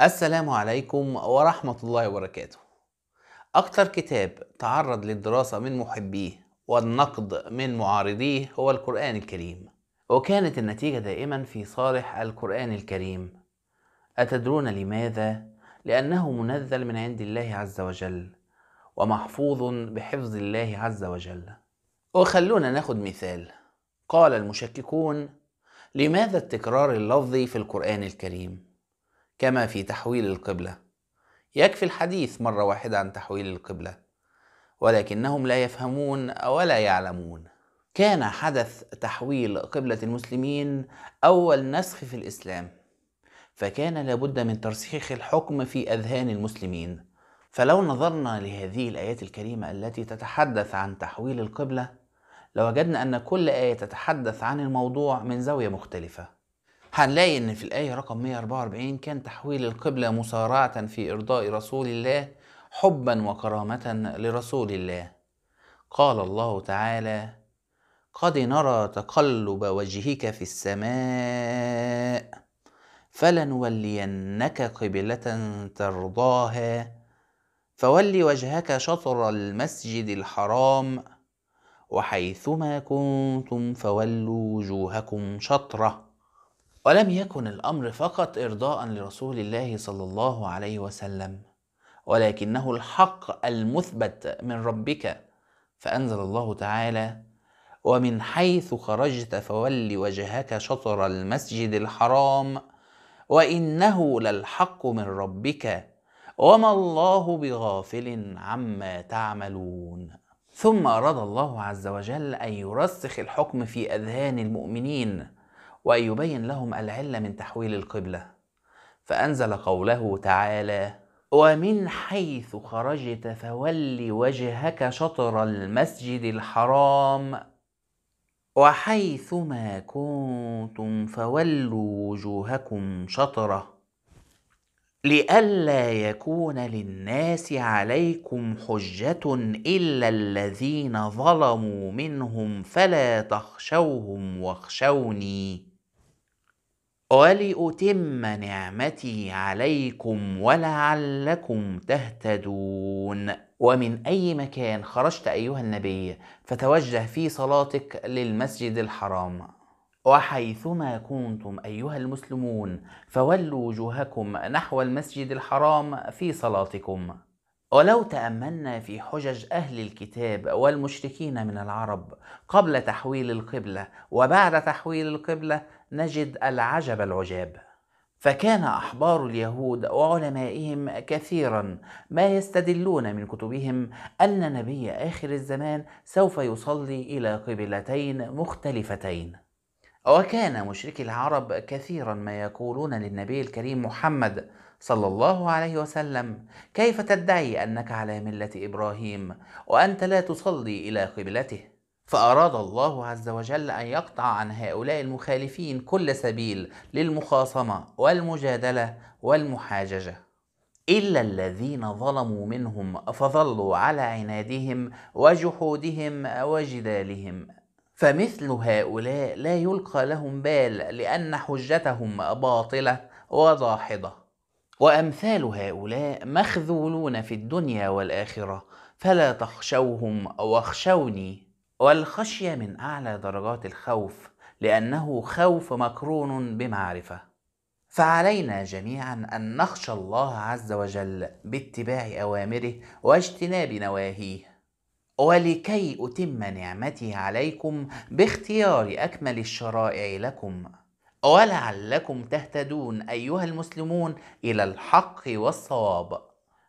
السلام عليكم ورحمة الله وبركاته أكثر كتاب تعرض للدراسة من محبيه والنقد من معارضيه هو القرآن الكريم وكانت النتيجة دائما في صالح القرآن الكريم أتدرون لماذا؟ لأنه منزل من عند الله عز وجل ومحفوظ بحفظ الله عز وجل وخلونا ناخد مثال قال المشككون لماذا التكرار اللفظي في القرآن الكريم؟ كما في تحويل القبلة يكفي الحديث مرة واحدة عن تحويل القبلة ولكنهم لا يفهمون ولا يعلمون كان حدث تحويل قبلة المسلمين أول نسخ في الإسلام فكان لابد من ترسيخ الحكم في أذهان المسلمين فلو نظرنا لهذه الآيات الكريمة التي تتحدث عن تحويل القبلة لوجدنا أن كل آية تتحدث عن الموضوع من زاوية مختلفة هنلاقي ان في الآية رقم 144 كان تحويل القبلة مسارعة في إرضاء رسول الله حبا وكرامة لرسول الله قال الله تعالى قد نرى تقلب وجهك في السماء فلنولينك قبلة ترضاها فول وجهك شطر المسجد الحرام وحيثما كنتم فولوا وجوهكم شطره ولم يكن الأمر فقط إرضاء لرسول الله صلى الله عليه وسلم ولكنه الحق المثبت من ربك فأنزل الله تعالى ومن حيث خرجت فول وجهك شطر المسجد الحرام وإنه للحق من ربك وما الله بغافل عما تعملون ثم أراد الله عز وجل أن يرسخ الحكم في أذهان المؤمنين وأن يبين لهم العلة من تحويل القبلة فأنزل قوله تعالى ومن حيث خرجت فول وجهك شطر المسجد الحرام وحيث ما كنتم فولوا وجوهكم شطره لئلا يكون للناس عليكم حجة إلا الذين ظلموا منهم فلا تخشوهم واخشوني ولأتم نعمتي عليكم ولعلكم تهتدون ومن أي مكان خرجت أيها النبي فتوجه في صلاتك للمسجد الحرام وحيثما كنتم أيها المسلمون فولوا وجوهكم نحو المسجد الحرام في صلاتكم ولو تأملنا في حجج أهل الكتاب والمشركين من العرب قبل تحويل القبلة وبعد تحويل القبلة نجد العجب العجاب فكان احبار اليهود وعلمائهم كثيرا ما يستدلون من كتبهم ان نبي اخر الزمان سوف يصلي الى قبلتين مختلفتين وكان مشركي العرب كثيرا ما يقولون للنبي الكريم محمد صلى الله عليه وسلم كيف تدعي انك على مله ابراهيم وانت لا تصلي الى قبلته فأراد الله عز وجل أن يقطع عن هؤلاء المخالفين كل سبيل للمخاصمة والمجادلة والمحاججة إلا الذين ظلموا منهم فظلوا على عنادهم وجحودهم وجدالهم فمثل هؤلاء لا يلقى لهم بال لأن حجتهم باطلة وضاحضة وأمثال هؤلاء مخذولون في الدنيا والآخرة فلا تخشوهم واخشوني والخشية من أعلى درجات الخوف لأنه خوف مقرون بمعرفة فعلينا جميعا أن نخشى الله عز وجل باتباع أوامره واجتناب نواهيه ولكي أتم نعمتي عليكم باختيار أكمل الشرائع لكم ولعلكم تهتدون أيها المسلمون إلى الحق والصواب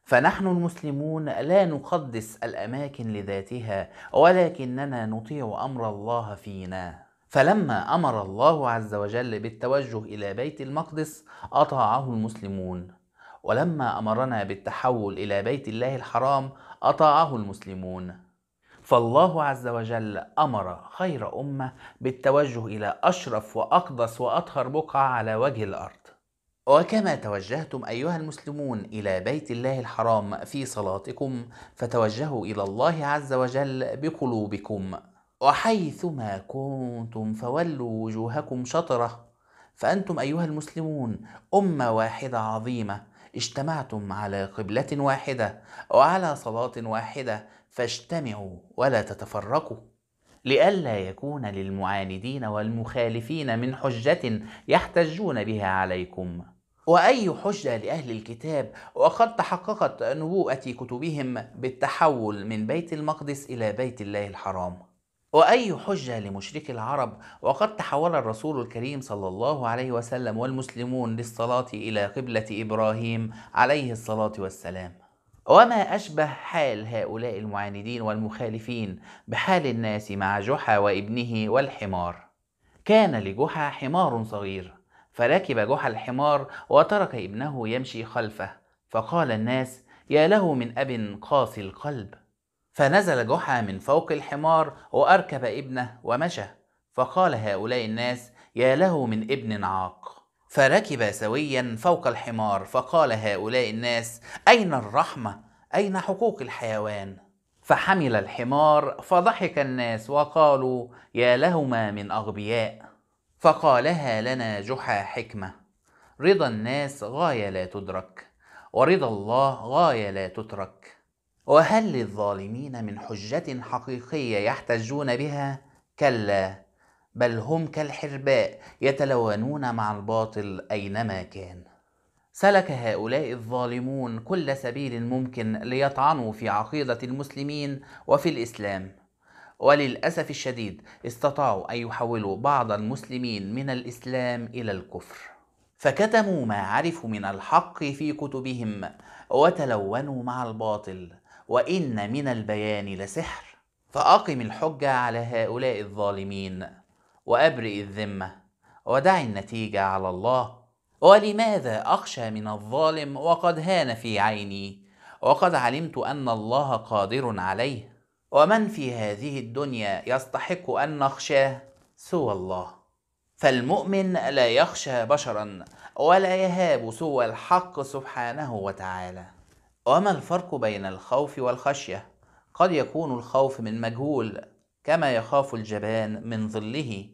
فنحن المسلمون لا نقدس الاماكن لذاتها ولكننا نطيع امر الله فينا فلما امر الله عز وجل بالتوجه الى بيت المقدس اطاعه المسلمون ولما امرنا بالتحول الى بيت الله الحرام اطاعه المسلمون فالله عز وجل امر خير امه بالتوجه الى اشرف واقدس واطهر بقعه على وجه الارض وكما توجهتم أيها المسلمون إلى بيت الله الحرام في صلاتكم فتوجهوا إلى الله عز وجل بقلوبكم وحيثما كنتم فولوا وجوهكم شطره فأنتم أيها المسلمون أمة واحدة عظيمة اجتمعتم على قبلة واحدة وعلى صلاة واحدة فاجتمعوا ولا تتفرقوا لئلا يكون للمعاندين والمخالفين من حجة يحتجون بها عليكم وأي حجة لأهل الكتاب وقد تحققت نبوءة كتبهم بالتحول من بيت المقدس إلى بيت الله الحرام وأي حجة لمشرك العرب وقد تحول الرسول الكريم صلى الله عليه وسلم والمسلمون للصلاة إلى قبلة إبراهيم عليه الصلاة والسلام وما أشبه حال هؤلاء المعاندين والمخالفين بحال الناس مع جحا وابنه والحمار كان لجحا حمار صغير فركب جحا الحمار وترك ابنه يمشي خلفه فقال الناس يا له من أب قاسي القلب فنزل جحا من فوق الحمار وأركب ابنه ومشى فقال هؤلاء الناس يا له من ابن عاق فركب سويا فوق الحمار فقال هؤلاء الناس أين الرحمة أين حقوق الحيوان فحمل الحمار فضحك الناس وقالوا يا لهما من أغبياء فقالها لنا جحا حكمة رضا الناس غاية لا تدرك ورضا الله غاية لا تترك وهل للظالمين من حجة حقيقية يحتجون بها؟ كلا بل هم كالحرباء يتلونون مع الباطل أينما كان سلك هؤلاء الظالمون كل سبيل ممكن ليطعنوا في عقيدة المسلمين وفي الإسلام وللأسف الشديد استطاعوا أن يحولوا بعض المسلمين من الإسلام إلى الكفر فكتموا ما عرفوا من الحق في كتبهم وتلونوا مع الباطل وإن من البيان لسحر فأقم الحجة على هؤلاء الظالمين وأبرئ الذمة ودع النتيجة على الله ولماذا أخشى من الظالم وقد هان في عيني وقد علمت أن الله قادر عليه ومن في هذه الدنيا يستحق ان نخشاه سوى الله فالمؤمن لا يخشى بشرا ولا يهاب سوى الحق سبحانه وتعالى وما الفرق بين الخوف والخشيه قد يكون الخوف من مجهول كما يخاف الجبان من ظله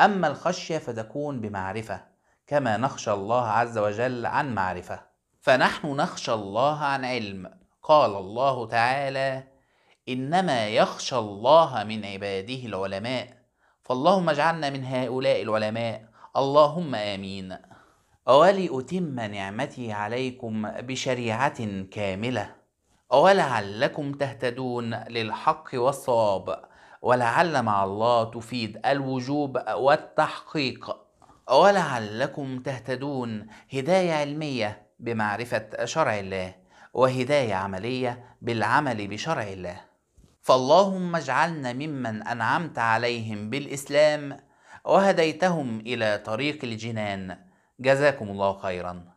اما الخشيه فتكون بمعرفه كما نخشى الله عز وجل عن معرفه فنحن نخشى الله عن علم قال الله تعالى إنما يخشى الله من عباده العلماء فاللهم اجعلنا من هؤلاء العلماء اللهم آمين أولئتم نعمتي عليكم بشريعة كاملة ولعلكم تهتدون للحق والصواب ولعل مع الله تفيد الوجوب والتحقيق ولعلكم تهتدون هداية علمية بمعرفة شرع الله وهداية عملية بالعمل بشرع الله فاللهم اجعلنا ممن انعمت عليهم بالاسلام وهديتهم الى طريق الجنان جزاكم الله خيرا